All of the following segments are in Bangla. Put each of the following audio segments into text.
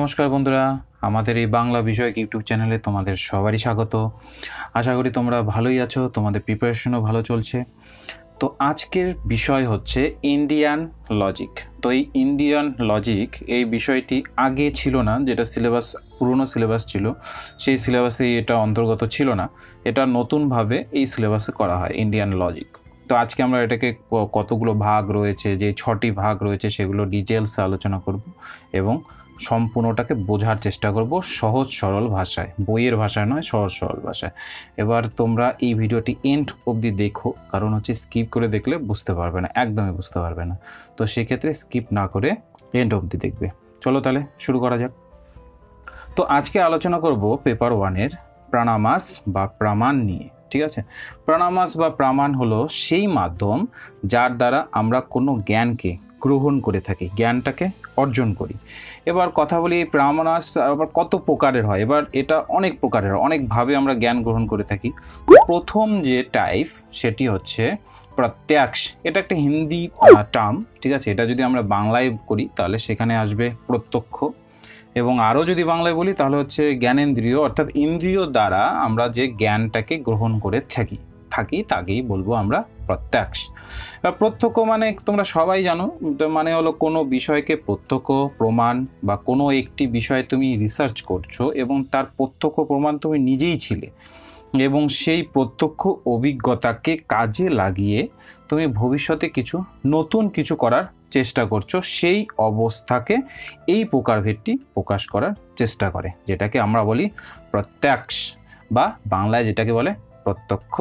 নমস্কার বন্ধুরা আমাদের এই বাংলা বিষয়ক ইউটিউব চ্যানেলে তোমাদের সবারই স্বাগত আশা করি তোমরা ভালোই আছো তোমাদের প্রিপারেশনও ভালো চলছে তো আজকের বিষয় হচ্ছে ইন্ডিয়ান লজিক তো এই ইন্ডিয়ান লজিক এই বিষয়টি আগে ছিল না যেটা সিলেবাস পুরনো সিলেবাস ছিল সেই সিলেবাসে এটা অন্তর্গত ছিল না এটা নতুনভাবে এই সিলেবাসে করা হয় ইন্ডিয়ান লজিক তো আজকে আমরা এটাকে কতগুলো ভাগ রয়েছে যে ছটি ভাগ রয়েছে সেগুলো ডিটেলস আলোচনা করব এবং সম্পূর্ণটাকে বোঝার চেষ্টা করব সহজ সরল ভাষায় বইয়ের ভাষায় নয় সহজ সরল ভাষায় এবার তোমরা এই ভিডিওটি এন্ড অবধি দেখো কারণ হচ্ছে স্কিপ করে দেখলে বুঝতে পারবে না একদমই বুঝতে পারবে না তো সেক্ষেত্রে স্কিপ না করে এন্ড অবধি দেখবে চলো তাহলে শুরু করা যাক তো আজকে আলোচনা করব পেপার ওয়ানের প্রাণামাস বা প্রামাণ নিয়ে ঠিক আছে প্রাণামাস বা প্রামাণ হলো সেই মাধ্যম যার দ্বারা আমরা কোনো জ্ঞানকে গ্রহণ করে থাকি জ্ঞানটাকে অর্জন করি এবার কথা বলি প্রামাণাস আবার কত প্রকারের হয় এবার এটা অনেক প্রকারের হয় অনেকভাবে আমরা জ্ঞান গ্রহণ করে থাকি প্রথম যে টাইপ সেটি হচ্ছে প্রত্যাক্ষ এটা একটা হিন্দি টার্ম ঠিক আছে এটা যদি আমরা বাংলায় করি তাহলে সেখানে আসবে প্রত্যক্ষ এবং আরও যদি বাংলায় বলি তাহলে হচ্ছে জ্ঞানেন্দ্রিয় অর্থাৎ ইন্দ্রিয় দ্বারা আমরা যে জ্ঞানটাকে গ্রহণ করে থাকি থাকি তাকেই বলবো আমরা প্রত্যক্ষ প্রত্যক্ষ মানে তোমরা সবাই জানো মানে হলো কোনো বিষয়কে প্রত্যক্ষ প্রমাণ বা কোনো একটি বিষয়ে তুমি রিসার্চ করছো এবং তার প্রত্যক্ষ প্রমাণ তুমি নিজেই ছিলে এবং সেই প্রত্যক্ষ অভিজ্ঞতাকে কাজে লাগিয়ে তুমি ভবিষ্যতে কিছু নতুন কিছু করার চেষ্টা করছো সেই অবস্থাকে এই প্রকারভেদটি প্রকাশ করার চেষ্টা করে যেটাকে আমরা বলি প্রত্যক্ষ বা বাংলায় যেটাকে বলে প্রত্যক্ষ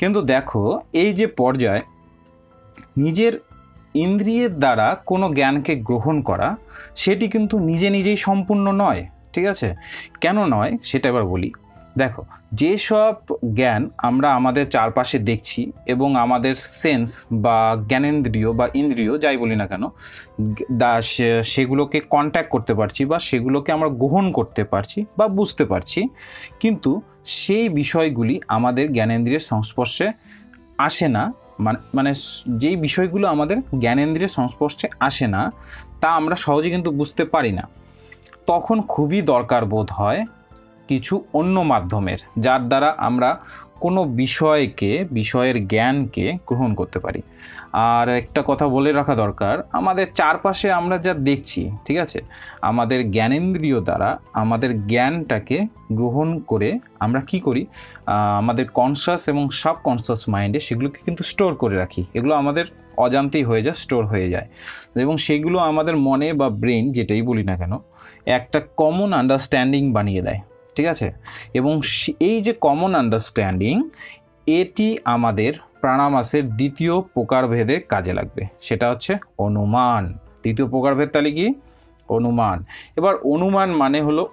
কিন্তু দেখো এই যে পর্যায় নিজের ইন্দ্রিয়ের দ্বারা কোনো জ্ঞানকে গ্রহণ করা সেটি কিন্তু নিজে নিজেই সম্পূর্ণ নয় ঠিক আছে কেন নয় সেটা এবার বলি দেখো যেসব জ্ঞান আমরা আমাদের চারপাশে দেখছি এবং আমাদের সেন্স বা জ্ঞানেন্দ্রিয় বা ইন্দ্রিয় যাই বলি না কেন সেগুলোকে কন্ট্যাক্ট করতে পারছি বা সেগুলোকে আমরা গ্রহণ করতে পারছি বা বুঝতে পারছি কিন্তু সেই বিষয়গুলি আমাদের জ্ঞানেন্দ্রিয়ের সংস্পর্শে আসে না মানে মানে যেই বিষয়গুলো আমাদের জ্ঞানেন্দ্রিয়ের সংস্পর্শে আসে না তা আমরা সহজে কিন্তু বুঝতে পারি না তখন খুবই দরকার বোধ হয় কিছু অন্য মাধ্যমের যার দ্বারা আমরা কোনো বিষয়কে বিষয়ের জ্ঞানকে গ্রহণ করতে পারি আর একটা কথা বলে রাখা দরকার আমাদের চারপাশে আমরা যা দেখছি ঠিক আছে আমাদের জ্ঞানেন্দ্রিয় দ্বারা আমাদের জ্ঞানটাকে গ্রহণ করে আমরা কি করি আমাদের কনসাস এবং সাবকনসাস মাইন্ডে সেগুলোকে কিন্তু স্টোর করে রাখি এগুলো আমাদের অজান্তেই হয়ে যায় স্টোর হয়ে যায় এবং সেগুলো আমাদের মনে বা ব্রেন যেটাই বলি না কেন একটা কমন আন্ডারস্ট্যান্ডিং বানিয়ে দেয় ঠিক আছে এবং এই যে কমন আন্ডারস্ট্যান্ডিং এটি আমাদের প্রাণামাসের দ্বিতীয় প্রকারভেদে কাজে লাগবে সেটা হচ্ছে অনুমান দ্বিতীয় প্রকারভেদ তাহলে কি অনুমান এবার অনুমান মানে হলো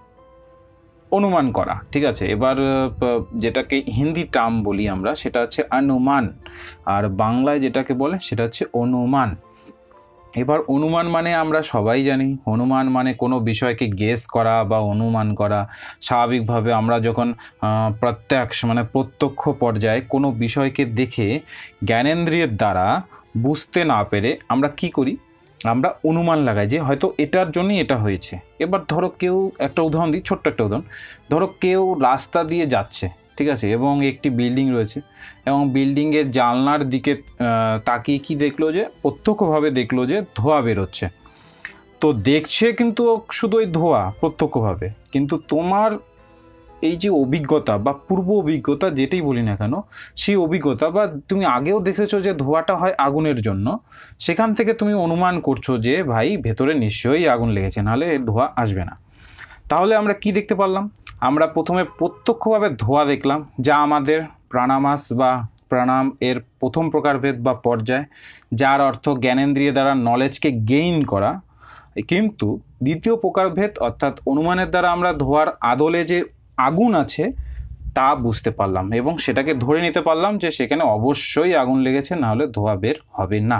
অনুমান করা ঠিক আছে এবার যেটাকে হিন্দি টার্ম বলি আমরা সেটা হচ্ছে অনুমান আর বাংলায় যেটাকে বলে সেটা হচ্ছে অনুমান এবার অনুমান মানে আমরা সবাই জানি অনুমান মানে কোনো বিষয়কে গেস করা বা অনুমান করা স্বাভাবিকভাবে আমরা যখন প্রত্যক্ষ মানে প্রত্যক্ষ পর্যায়ে কোনো বিষয়কে দেখে জ্ঞানেন্দ্রিয়ের দ্বারা বুঝতে না পেরে আমরা কি করি আমরা অনুমান লাগাই যে হয়তো এটার জন্যই এটা হয়েছে এবার ধরো কেউ একটা উদাহরণ দিই ছোট্ট একটা উদাহরণ ধরো কেউ রাস্তা দিয়ে যাচ্ছে ঠিক আছে এবং একটি বিল্ডিং রয়েছে এবং বিল্ডিংয়ের জানলার দিকে তাকিয়ে কি দেখলো যে প্রত্যক্ষভাবে দেখলো যে ধোয়া বেরোচ্ছে তো দেখছে কিন্তু শুধু ওই ধোয়া প্রত্যক্ষভাবে কিন্তু তোমার এই যে অভিজ্ঞতা বা পূর্ব অভিজ্ঞতা যেটাই বলি না কেন সেই অভিজ্ঞতা বা তুমি আগেও দেখেছো যে ধোঁয়াটা হয় আগুনের জন্য সেখান থেকে তুমি অনুমান করছো যে ভাই ভেতরে নিশ্চয়ই আগুন লেগেছে নাহলে ধোঁয়া আসবে না তাহলে আমরা কি দেখতে পারলাম আমরা প্রথমে প্রত্যক্ষভাবে ধোয়া দেখলাম যা আমাদের প্রাণামাস বা প্রাণাম এর প্রথম প্রকারভেদ বা পর্যায় যার অর্থ জ্ঞানেন্দ্রিয় দ্বারা নলেজকে গেইন করা কিন্তু দ্বিতীয় প্রকারভেদ অর্থাৎ অনুমানের দ্বারা আমরা ধোয়ার আদলে যে আগুন আছে তা বুঝতে পারলাম এবং সেটাকে ধরে নিতে পারলাম যে সেখানে অবশ্যই আগুন লেগেছে নাহলে ধোয়া বের হবে না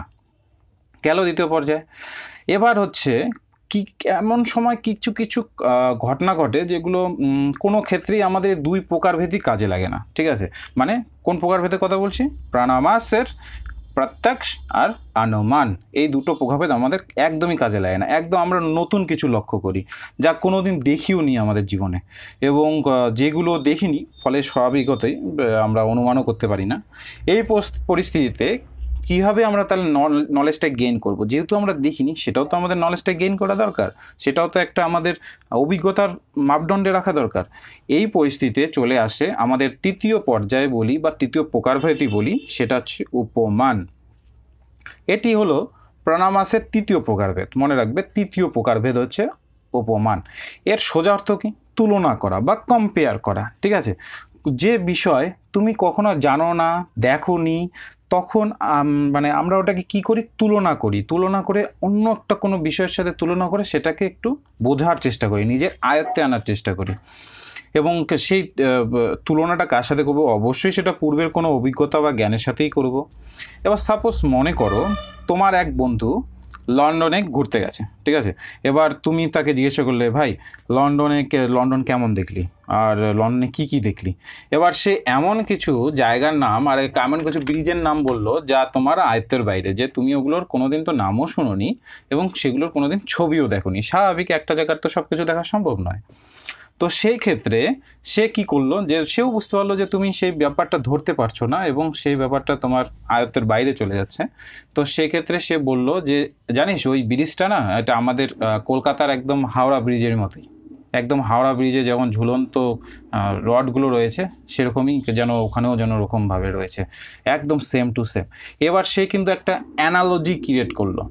গেল দ্বিতীয় পর্যায়ে এবার হচ্ছে কি এমন সময় কিছু কিছু ঘটনা ঘটে যেগুলো কোনো ক্ষেত্রেই আমাদের দুই প্রকারভেদই কাজে লাগে না ঠিক আছে মানে কোন প্রকারভেদের কথা বলছি প্রাণামাসের প্রত্যক্ষ আর আনুমান এই দুটো প্রভাবেদ আমাদের একদমই কাজে লাগে না একদম আমরা নতুন কিছু লক্ষ্য করি যা কোনো দিন দেখিও নি আমাদের জীবনে এবং যেগুলো দেখিনি ফলে স্বাভাবিকতাই আমরা অনুমানও করতে পারি না এই পরিস্থিতিতে কীভাবে আমরা তাহলে নলেজটা গেইন করব যেহেতু আমরা দেখিনি সেটাও তো আমাদের নলেজটা গেইন করা দরকার সেটাও তো একটা আমাদের অভিজ্ঞতার মাপদণ্ডে রাখা দরকার এই পরিস্থিতিতে চলে আসে আমাদের তৃতীয় পর্যায়ে বলি বা তৃতীয় প্রকারভেদই বলি সেটা হচ্ছে উপমান এটি হলো প্রাণামাসের তৃতীয় প্রকারভেদ মনে রাখবে তৃতীয় প্রকারভেদ হচ্ছে উপমান এর সোজা অর্থ কী তুলনা করা বা কম্পেয়ার করা ঠিক আছে যে বিষয় তুমি কখনো জানো না দেখো নি তখন মানে আমরা ওটাকে কি করি তুলনা করি তুলনা করে অন্য একটা কোনো বিষয়ের সাথে তুলনা করে সেটাকে একটু বোঝার চেষ্টা করি নিজের আয়ত্তে আনার চেষ্টা করি এবং সেই তুলনাটা কার সাথে করবো অবশ্যই সেটা পূর্বের কোনো অভিজ্ঞতা বা জ্ঞানের সাথেই করব এবার সাপোজ মনে করো তোমার এক বন্ধু লন্ডনে ঘুরতে গেছে ঠিক আছে এবার তুমি তাকে জিজ্ঞাসা করলে ভাই লন্ডনে লন্ডন কেমন দেখলি আর লন্ডনে কি কি দেখলি এবার সে এমন কিছু জায়গার নাম আর এমন কিছু ব্রিজের নাম বললো যা তোমার আয়ত্তের বাইরে যে তুমি ওগুলোর কোনোদিন তো নামও শুনোনি এবং সেগুলোর কোনোদিন ছবিও দেখোনি স্বাভাবিক একটা জায়গার তো সব কিছু দেখা সম্ভব নয় তো সেই ক্ষেত্রে সে কি করলো যে সেও বুঝতে পারলো যে তুমি সেই ব্যাপারটা ধরতে পারছো না এবং সেই ব্যাপারটা তোমার আয়ত্তের বাইরে চলে যাচ্ছে তো সেক্ষেত্রে সে বলল যে জানিস ওই ব্রিজটা না এটা আমাদের কলকাতার একদম হাওড়া ব্রিজের মতোই একদম হাওড়া ব্রিজে যেমন ঝুলন্ত রডগুলো রয়েছে সেরকমই যেন ওখানেও যেন ওরকমভাবে রয়েছে একদম সেম টু সেম এবার সে কিন্তু একটা অ্যানালজি ক্রিয়েট করলো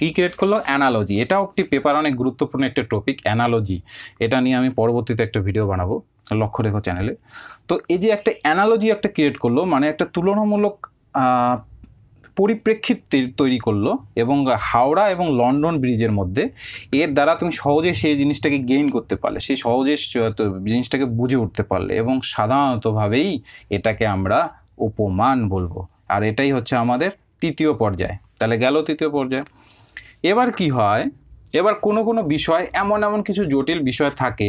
কী ক্রিয়েট করলো অ্যানালজি এটাও একটি পেপার অনেক গুরুত্বপূর্ণ একটা টপিক অ্যানালজি এটা নিয়ে আমি পরবর্তীতে একটা ভিডিও বানাবো লক্ষ্য রেখো চ্যানেলে তো এই যে একটা অ্যানালজি একটা ক্রিয়েট করলো মানে একটা তুলনামূলক পরিপ্রেক্ষিত তৈরি করলো এবং হাওড়া এবং লন্ডন ব্রিজের মধ্যে এর দ্বারা তুমি সহজে সেই জিনিসটাকে গেইন করতে পারলে সেই সহজে জিনিসটাকে বুঝে উঠতে পারলে এবং সাধারণতভাবেই এটাকে আমরা উপমান বলবো আর এটাই হচ্ছে আমাদের তৃতীয় পর্যায় তাহলে গেল তৃতীয় পর্যায় এবার কি হয় এবার কোনো কোনো বিষয় এমন এমন কিছু জটিল বিষয় থাকে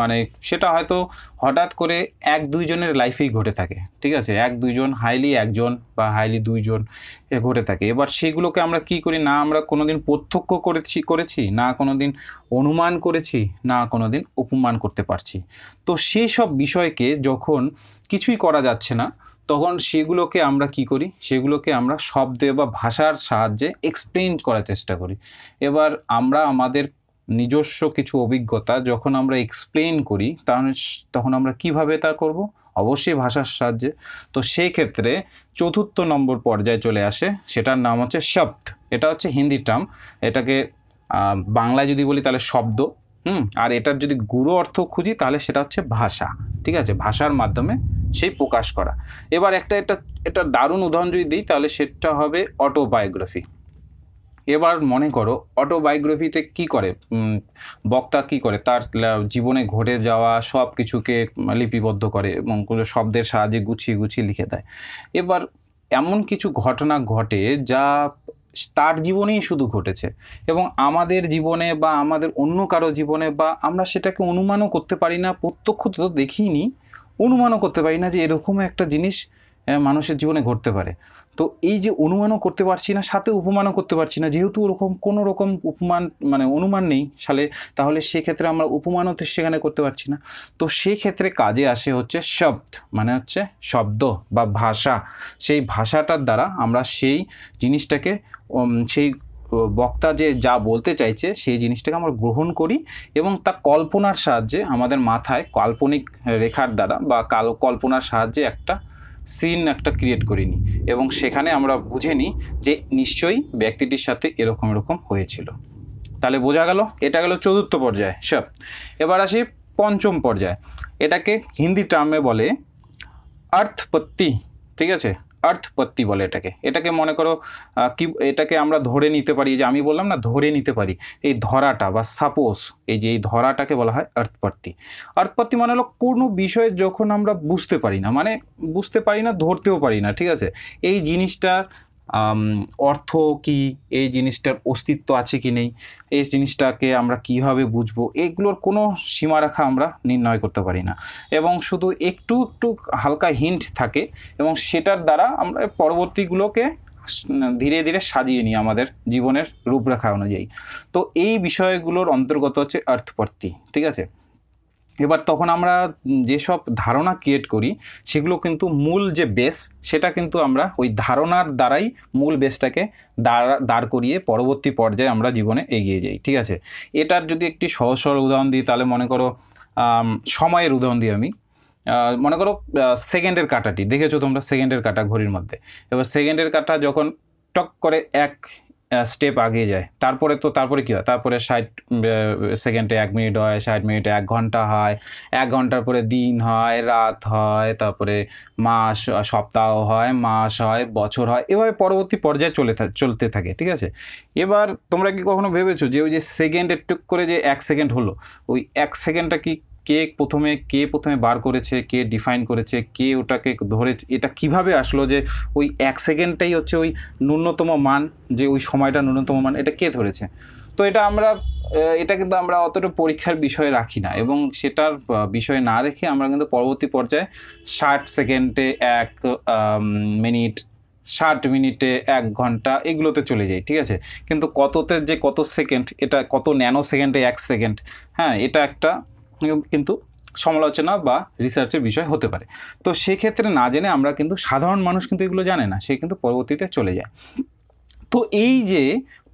মানে সেটা হয়তো হঠাৎ করে এক দুইজনের লাইফেই ঘটে থাকে ঠিক আছে এক দুইজন হাইলি একজন বা হাইলি দুইজন এ ঘটে থাকে এবার সেগুলোকে আমরা কি করি না আমরা কোনো দিন প্রত্যক্ষ করেছি করেছি না কোনো দিন অনুমান করেছি না কোনো দিন অপমান করতে পারছি তো সেই সব বিষয়কে যখন কিছুই করা যাচ্ছে না তখন সেগুলোকে আমরা কি করি সেগুলোকে আমরা শব্দে বা ভাষার সাহায্যে এক্সপ্লেন করার চেষ্টা করি এবার আমরা আমাদের নিজস্ব কিছু অভিজ্ঞতা যখন আমরা এক্সপ্লেন করি তাহলে তখন আমরা কিভাবে তা করব অবশ্যই ভাষার সাহায্যে তো সেই ক্ষেত্রে চতুর্থ নম্বর পর্যায়ে চলে আসে সেটার নাম হচ্ছে শব্দ এটা হচ্ছে হিন্দি টার্ম এটাকে বাংলায় যদি বলি তাহলে শব্দ হুম আর এটার যদি গুরু অর্থ খুঁজি তাহলে সেটা হচ্ছে ভাষা ঠিক আছে ভাষার মাধ্যমে সেই প্রকাশ করা এবার একটা এটা এটা দারুণ উদাহরণ যদি দিই তাহলে সেটা হবে অটোবায়োগ্রাফি এবার মনে করো অটোবায়োগ্রাফিতে কি করে বক্তা কি করে তার জীবনে ঘটে যাওয়া সব কিছুকে লিপিবদ্ধ করে এবং শব্দের সাহায্যে গুছিয়ে গুছিয়ে লিখে দেয় এবার এমন কিছু ঘটনা ঘটে যা তার জীবনেই শুধু ঘটেছে এবং আমাদের জীবনে বা আমাদের অন্য কারো জীবনে বা আমরা সেটাকে অনুমানও করতে পারি না প্রত্যক্ষ তো দেখিনি অনুমানও করতে পারি না যে এরকম একটা জিনিস মানুষের জীবনে ঘটতে পারে তো এই যে অনুমানও করতে পারছি না সাথে উপমানও করতে পারছি না যেহেতু ওরকম কোনো রকম উপমান মানে অনুমান নেই সালে তাহলে সেক্ষেত্রে আমরা উপমানও সেখানে করতে পারছি না তো সেক্ষেত্রে কাজে আসে হচ্ছে শব্দ মানে হচ্ছে শব্দ বা ভাষা সেই ভাষাটার দ্বারা আমরা সেই জিনিসটাকে সেই বক্তা যে যা বলতে চাইছে সেই জিনিসটাকে আমরা গ্রহণ করি এবং তা কল্পনার সাহায্যে আমাদের মাথায় কাল্পনিক রেখার দ্বারা বা কাল কল্পনার সাহায্যে একটা সিন একটা ক্রিয়েট করিনি এবং সেখানে আমরা বুঝে নিই যে নিশ্চয়ই ব্যক্তিটির সাথে এরকম এরকম হয়েছিল তাহলে বোঝা গেল এটা গেল চতুর্থ পর্যায়ে সব এবার আসি পঞ্চম পর্যায়ে এটাকে হিন্দি টার্মে বলে আর্থপত্তি ঠিক আছে অর্থপত্তি বলে এটাকে এটাকে মনে করো কি এটাকে আমরা ধরে নিতে পারি যে আমি বললাম না ধরে নিতে পারি এই ধরাটা বা সাপোজ এই যে এই ধরাটাকে বলা হয় অর্থপত্তি অর্থপত্তি মানে হলো কোনো বিষয়ে যখন আমরা বুঝতে পারি না মানে বুঝতে পারি না ধরতেও পারি না ঠিক আছে এই জিনিসটার অর্থ কি এই জিনিসটার অস্তিত্ব আছে কি নেই এই জিনিসটাকে আমরা কিভাবে বুঝবো এগুলোর কোনো সীমারেখা আমরা নির্ণয় করতে পারি না এবং শুধু একটু একটু হালকা হিন্ট থাকে এবং সেটার দ্বারা আমরা পরবর্তীগুলোকে ধীরে ধীরে সাজিয়ে নিই আমাদের জীবনের রূপরেখা অনুযায়ী তো এই বিষয়গুলোর অন্তর্গত হচ্ছে অর্থপর্তি ঠিক আছে এবার তখন আমরা যেসব ধারণা ক্রিয়েট করি সেগুলো কিন্তু মূল যে বেস সেটা কিন্তু আমরা ওই ধারণার দ্বারাই মূল বেসটাকে দাঁড় দাঁড় করিয়ে পরবর্তী পর্যায়ে আমরা জীবনে এগিয়ে যাই ঠিক আছে এটার যদি একটি সহজ সরল উদাহরণ দিই তাহলে মনে করো সময়ের উদাহরণ দিই আমি মনে করো সেকেন্ডের কাটাটি দেখেছো তোমরা সেকেন্ডের কাটা ঘড়ির মধ্যে এবার সেকেন্ডের কাটা যখন টক করে এক স্টেপ আগিয়ে যায় তারপরে তো তারপরে কী হয় তারপরে ষাট সেকেন্ডে এক মিনিট হয় ষাট মিনিটে এক ঘন্টা হয় এক ঘন্টার পরে দিন হয় রাত হয় তারপরে মাস সপ্তাহ হয় মাস হয় বছর হয় এভাবে পরবর্তী পর্যায়ে চলে চলতে থাকে ঠিক আছে এবার তোমরা কি কখনো ভেবেছো যে ওই যে সেকেন্ডের টুক করে যে এক সেকেন্ড হলো ওই এক সেকেন্ডটা কি কে প্রথমে কে প্রথমে বার করেছে কে ডিফাইন করেছে কে ওটাকে ধরে এটা কিভাবে আসলো যে ওই এক সেকেন্ডটাই হচ্ছে ওই ন্যূনতম মান যে ওই সময়টা ন্যূনতম মান এটা কে ধরেছে তো এটা আমরা এটা কিন্তু আমরা অতটা পরীক্ষার বিষয়ে রাখি না এবং সেটার বিষয়ে না রেখে আমরা কিন্তু পরবর্তী পর্যায়ে ষাট সেকেন্ডে এক মিনিট ষাট মিনিটে এক ঘন্টা এগুলোতে চলে যাই ঠিক আছে কিন্তু কততে যে কত সেকেন্ড এটা কত ন্যানো সেকেন্ডে এক সেকেন্ড হ্যাঁ এটা একটা কিন্তু সমালোচনা বা রিসার্চের বিষয় হতে পারে তো সেক্ষেত্রে না জেনে আমরা কিন্তু সাধারণ মানুষ কিন্তু এগুলো জানে না সে কিন্তু পরবর্তীতে চলে যায় তো এই যে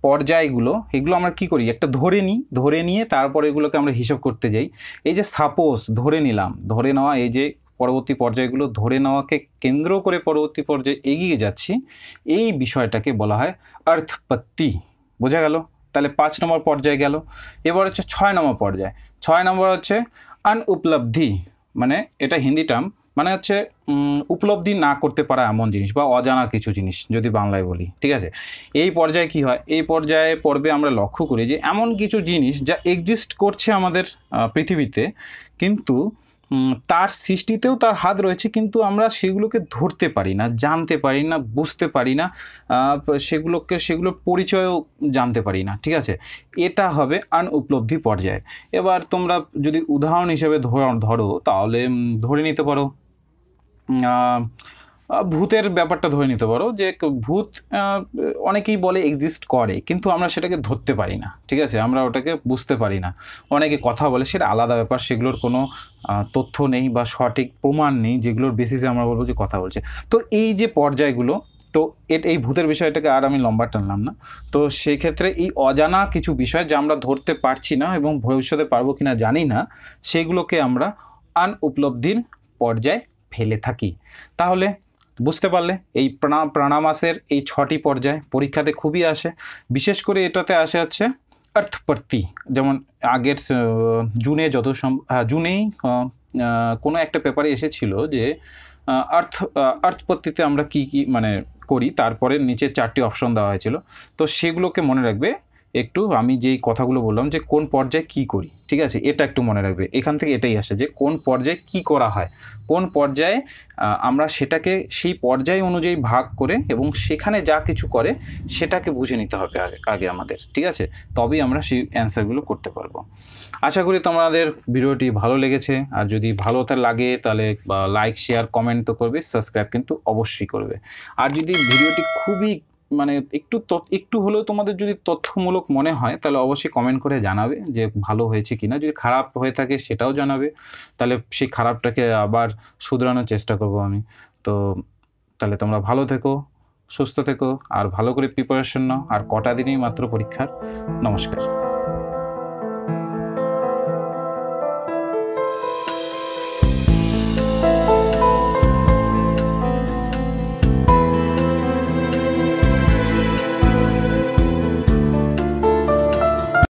পর্যায়গুলো এগুলো আমরা কি করি একটা ধরে নিই ধরে নিয়ে তারপরে এগুলোকে আমরা হিসাব করতে যাই এই যে সাপোজ ধরে নিলাম ধরে নেওয়া এই যে পরবর্তী পর্যায়গুলো ধরে নেওয়াকে কেন্দ্র করে পরবর্তী পর্যায়ে এগিয়ে যাচ্ছি এই বিষয়টাকে বলা হয় অর্থপত্তি বোঝা গেল তাহলে পাঁচ নম্বর পর্যায়ে গেল এবার হচ্ছে ছয় নম্বর পর্যায়ে ছয় নম্বর হচ্ছে আনউপলব্ধি মানে এটা হিন্দি টার্ম মানে হচ্ছে উপলব্ধি না করতে পারা এমন জিনিস বা অজানা কিছু জিনিস যদি বাংলায় বলি ঠিক আছে এই পর্যায়ে কি হয় এই পর্যায়ে পর্বে আমরা লক্ষ্য করি যে এমন কিছু জিনিস যা এক্সিস্ট করছে আমাদের পৃথিবীতে কিন্তু তার সৃষ্টিতেও তার হাত রয়েছে কিন্তু আমরা সেগুলোকে ধরতে পারি না জানতে পারি না বুঝতে পারি না সেগুলোকে সেগুলোর পরিচয়ও জানতে পারি না ঠিক আছে এটা হবে উপলব্ধি পর্যায়ে এবার তোমরা যদি উদাহরণ হিসেবে ধরো তাহলে ধরে নিতে পারো ভূতের ব্যাপারটা ধরে নিতে পারো যে ভূত অনেকেই বলে এক্সিস্ট করে কিন্তু আমরা সেটাকে ধরতে পারি না ঠিক আছে আমরা ওটাকে বুঝতে পারি না অনেকে কথা বলে সেটা আলাদা ব্যাপার সেগুলোর কোনো তথ্য নেই বা সঠিক প্রমাণ নেই যেগুলোর বেসিসে আমরা বলবো যে কথা বলছে তো এই যে পর্যায়গুলো তো এই ভূতের বিষয়টাকে আর আমি লম্বা টানলাম না তো সেক্ষেত্রে এই অজানা কিছু বিষয় যা আমরা ধরতে পারছি না এবং ভবিষ্যতে পারবো কি না জানি না সেগুলোকে আমরা আন উপলব্ধির পর্যায়ে ফেলে থাকি তাহলে বুঝতে পারলে এই প্রাণা প্রাণামাসের এই ছটি পর্যায় পরীক্ষাতে খুবই আসে বিশেষ করে এটাতে আসে হচ্ছে অর্থপ্রতি যেমন আগের জুনে যত জুনেই কোনো একটা পেপারে এসেছিল যে অর্থ অর্থপত্তিতে আমরা কি কি মানে করি তারপরে নিচে চারটি অপশন দেওয়া হয়েছিল তো সেগুলোকে মনে রাখবে একটু আমি যেই কথাগুলো বললাম যে কোন পর্যায়ে কি করি ঠিক আছে এটা একটু মনে রাখবে এখান থেকে এটাই আসে যে কোন পর্যায়ে কি করা হয় কোন পর্যায়ে আমরা সেটাকে সেই পর্যায় অনুযায়ী ভাগ করে এবং সেখানে যা কিছু করে সেটাকে বুঝে নিতে হবে আগে আগে আমাদের ঠিক আছে তবেই আমরা সেই অ্যান্সারগুলো করতে পারবো আশা করি তোমাদের ভিডিওটি ভালো লেগেছে আর যদি ভালো লাগে তাহলে লাইক শেয়ার কমেন্ট তো করবে সাবস্ক্রাইব কিন্তু অবশ্যই করবে আর যদি ভিডিওটি খুবই মানে একটু একটু হলেও তোমাদের যদি তথ্যমূলক মনে হয় তাহলে অবশ্যই কমেন্ট করে জানাবে যে ভালো হয়েছে কিনা যদি খারাপ হয়ে থাকে সেটাও জানাবে তাহলে সেই খারাপটাকে আবার শুধরানোর চেষ্টা করব আমি তো তাহলে তোমরা ভালো থেকো সুস্থ থেকো আর ভালো করে প্রিপারেশন নাও আর কটা দিনেই মাত্র পরীক্ষার নমস্কার